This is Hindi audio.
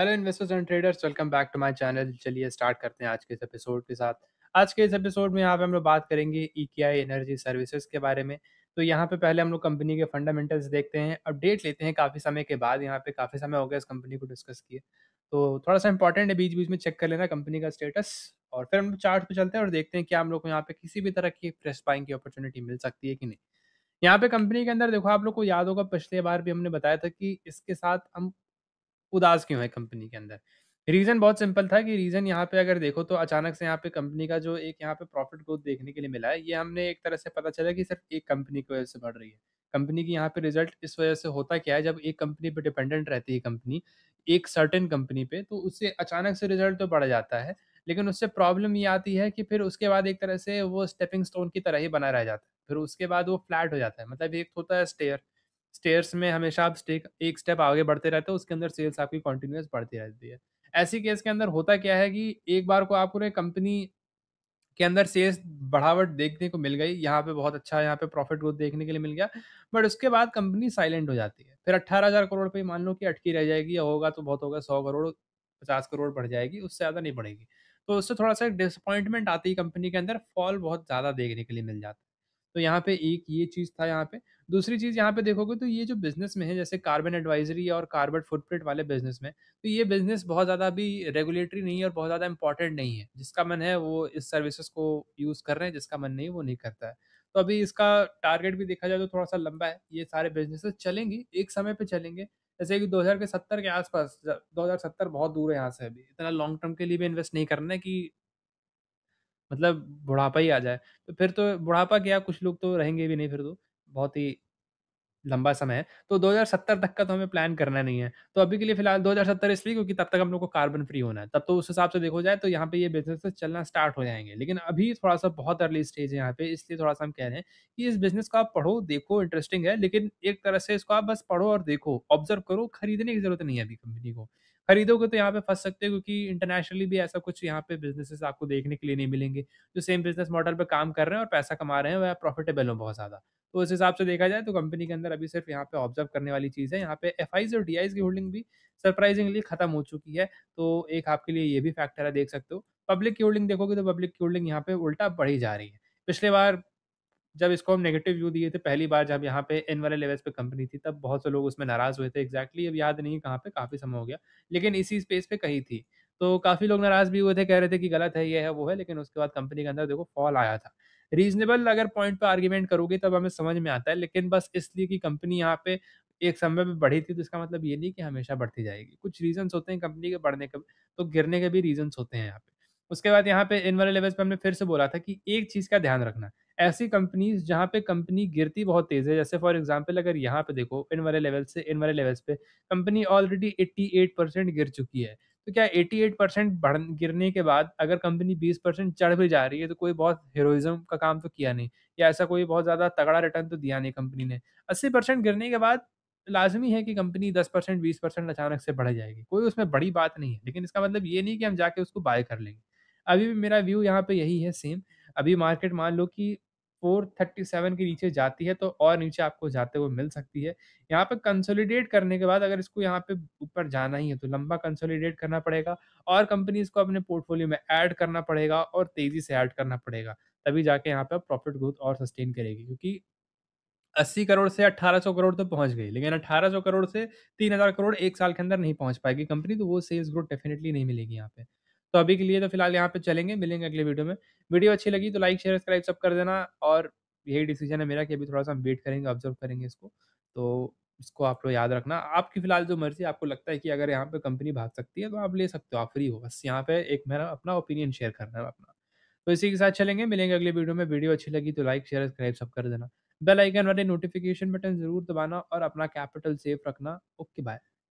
Hello investors and traders welcome back to my channel चलिए स्टार्ट करते हैं आज के इस एपिसोड के साथ आज के इस एपिसोड में यहाँ पे हम लोग बात करेंगे ई एनर्जी सर्विसेज के बारे में तो यहाँ पे पहले हम लोग कंपनी के फंडामेंटल्स देखते हैं अपडेट लेते हैं काफ़ी समय के बाद यहाँ पे काफ़ी समय हो गया इस कंपनी को डिस्कस किए तो थोड़ा सा इंपॉर्टेंट है बीच बीच में चेक कर लेना कंपनी का स्टेटस और फिर हम लोग चार्ट पे चलते हैं और देखते हैं क्या हम लोग को यहाँ पे किसी भी तरह की फ्रेश बाइंग की अपॉर्चुनिटी मिल सकती है कि नहीं यहाँ पे कंपनी के अंदर देखो आप लोग को याद होगा पिछले बार भी हमने बताया था कि इसके साथ हम उदास क्यों है कंपनी के अंदर रीजन बहुत सिंपल था कि रीजन यहाँ पे अगर देखो तो अचानक से यहाँ पे कंपनी का जो एक यहाँ पे प्रॉफिट ग्रोथ देखने के लिए मिला है ये हमने एक तरह से पता चला कि सिर्फ एक कंपनी की वजह से बढ़ रही है कंपनी की यहाँ पे रिजल्ट इस वजह से होता क्या है जब एक कंपनी पे डिपेंडेंट रहती है कंपनी एक सर्टेन कंपनी पे तो उससे अचानक से रिजल्ट तो बढ़ जाता है लेकिन उससे प्रॉब्लम ये आती है कि फिर उसके बाद एक तरह से वो स्टेपिंग स्टोन की तरह ही बना रह जाता है फिर उसके बाद वो फ्लैट हो जाता है मतलब एक होता है स्टेयर स्टेयर्स में हमेशा आप स्टेक एक स्टेप आगे बढ़ते रहते हो उसके अंदर सेल्स आपकी कंटिन्यूस बढ़ती रहती है ऐसी केस के अंदर होता क्या है कि एक बार को आपको कंपनी के अंदर सेल्स बढ़ावट देखने को मिल गई यहाँ पे बहुत अच्छा यहाँ पे प्रॉफिट ग्रोथ देखने के लिए मिल गया बट उसके बाद कंपनी साइलेंट हो जाती है फिर अट्ठारह हज़ार करोड़ पे मान लो कि अटकी रह जाएगी या होगा तो बहुत होगा सौ करोड़ पचास करोड़ बढ़ जाएगी उससे ज़्यादा नहीं बढ़ेगी तो उससे थोड़ा सा डिसअपॉइंटमेंट आती है कंपनी के अंदर फॉल बहुत ज़्यादा देखने के लिए मिल जाता है तो यहाँ पे एक ये चीज़ था यहाँ पे दूसरी चीज़ यहाँ पे देखोगे तो ये जो बिजनेस में है जैसे कार्बन एडवाइजरी और कार्बन फुटप्रिंट वाले बिजनेस में तो ये बिजनेस बहुत ज़्यादा अभी रेगुलेटरी नहीं है और बहुत ज़्यादा इंपॉर्टेंट नहीं है जिसका मन है वो इस सर्विसेज को यूज़ कर रहे हैं जिसका मन नहीं वो नहीं करता है तो अभी इसका टारगेट भी देखा जाए तो थोड़ा सा लंबा है ये सारे बिजनेसेस चलेंगी एक समय पे चलेंगे जैसे कि दो के सत्तर के आसपास 2070 बहुत दूर है यहाँ से अभी इतना लॉन्ग टर्म के लिए भी इन्वेस्ट नहीं करना है कि मतलब बुढ़ापा ही आ जाए तो फिर तो बुढ़ापा क्या कुछ लोग तो रहेंगे भी नहीं फिर तो बहुत ही लंबा समय है तो 2070 तक का तो हमें प्लान करना नहीं है तो अभी के लिए फिलहाल 2070 इसलिए क्योंकि तब तक हम लोग को कार्बन फ्री होना है तब तो उस हिसाब से देखो जाए तो यहाँ पे ये बिजनेस चलना स्टार्ट हो जाएंगे लेकिन अभी थोड़ा सा बहुत अर्ली स्टेज है यहाँ पे इसलिए थोड़ा सा हम कह रहे हैं कि इस बिजनेस को आप पढ़ो देखो इंटरेस्टिंग है लेकिन एक तरह से इसको आप बस पढ़ो और देखो ऑब्जर्व करो खरीदने की जरूरत नहीं है अभी कंपनी को खरीदोगे तो यहाँ पे फंस सकते हो क्योंकि इंटरनेशनली भी ऐसा कुछ यहाँ पे बिजनेसेस आपको देखने के लिए नहीं मिलेंगे जो सेम बिजनेस मॉडल पे काम कर रहे हैं और पैसा कमा रहे हैं वह प्रॉफिटेबल हो बहुत ज़्यादा तो उस हिसाब से देखा जाए तो कंपनी के अंदर अभी सिर्फ यहाँ पे ऑब्जर्व करने वाली चीज़ है यहाँ पे एफ और डी की होल्डिंग भी सरप्राइजिंगली खत्म हो चुकी है तो एक आपके लिए ये भी फैक्टर है देख सकते हो पब्लिक की होल्डिंग देखोगे तो पब्लिक की होल्डिंग यहाँ पे उल्टा बढ़ी जा रही है पिछले बार जब इसको हम नेगेटिव व्यू दिए थे पहली बार जब यहाँ पे एन वाले लेवल्स पे कंपनी थी तब बहुत से लोग उसमें नाराज़ हुए थे एग्जैक्टली exactly, अब याद नहीं कहाँ पे काफ़ी समय हो गया लेकिन इसी स्पेस पे कही थी तो काफ़ी लोग नाराज़ भी हुए थे कह रहे थे कि गलत है ये है वो है लेकिन उसके बाद कंपनी के अंदर देखो फॉल आया था रीजनेबल अगर पॉइंट पे आर्ग्यूमेंट करोगे तब हमें समझ में आता है लेकिन बस इसलिए कि कंपनी यहाँ पे एक समय में बढ़ी थी तो इसका मतलब ये नहीं कि हमेशा बढ़ती जाएगी कुछ रीजंस होते हैं कंपनी के बढ़ने के तो गिरने के भी रीजंस होते हैं यहाँ पे उसके बाद यहाँ पे इन वाले लेवल्स पे हमने फिर से बोला था कि एक चीज़ का ध्यान रखना ऐसी कंपनीज जहाँ पे कंपनी गिरती बहुत तेज़ है जैसे फॉर एग्जांपल अगर यहाँ पे देखो इन वाले लेवल से इन वाले लेवल्स पे कंपनी ऑलरेडी 88 परसेंट गिर चुकी है तो क्या 88 परसेंट बढ़ गिरने के बाद अगर कंपनी 20 परसेंट चढ़ भी जा रही है तो कोई बहुत हीरोइज्म का काम तो किया नहीं या ऐसा कोई बहुत ज़्यादा तगड़ा रिटर्न तो दिया नहीं कंपनी ने 80 परसेंट गिरने के बाद लाजमी है कि कंपनी दस परसेंट बीस परसेंट अचानक से बढ़ जाएगी कोई उसमें बड़ी बात नहीं है लेकिन इसका मतलब ये नहीं कि हम जाके उसको बाय कर लेंगे अभी भी मेरा व्यू यहाँ पे यही है सेम अभी मार्केट मान लो कि 437 के नीचे जाती है तो और नीचे आपको जाते हुए मिल सकती है यहाँ पे कंसोलिडेट करने के बाद अगर इसको यहाँ पे ऊपर जाना ही है तो लंबा कंसोलिडेट करना पड़ेगा और कंपनीज को अपने पोर्टफोलियो में ऐड करना पड़ेगा और तेजी से ऐड करना पड़ेगा तभी जाके यहाँ पे प्रॉफिट ग्रोथ और सस्टेन करेगी क्योंकि 80 करोड़ से 1800 करोड़ तो पहुंच गई लेकिन 1800 करोड़ से 3000 करोड़ एक साल के अंदर नहीं पहुंच पाएगी कंपनी तो वो सेल्स ग्रोथ डेफिनेटली नहीं मिलेगी यहाँ पे तो अभी के लिए तो फिलहाल यहाँ पे चलेंगे, मिलेंगे अगले वीडियो में। वीडियो अच्छी लगी तो लाइक, शेयर, सब्सक्राइब सब कर देना और यही डिसीजन है मेरा कि अभी थोड़ा-सा हम वेट करेंगे, ऑब्ज़र्व करेंगे इसको। तो इसको आप लोग याद रखना। आपकी फिलहाल जो मर्ज़ी आपको लगता है कि अगर यहाँ पे कंपनी भाग सकती है तो आप ले सकते हो, आप फ्री हो। बस यहाँ पे एक मेरा अपना ओपिनियन शेयर करना है अपना। तो इसी के साथ चलेंगे, मिलेंगे अगले वीडियो में। वीडियो अच्छी लगी तो लाइक, शेयर, सब्सक्राइब सब कर देना। बेल आइकन वाले नोटिफ़िकेशन बटन ज़रूर दबाना और अपना कैपिटल सेफ रखना। Okay, bye.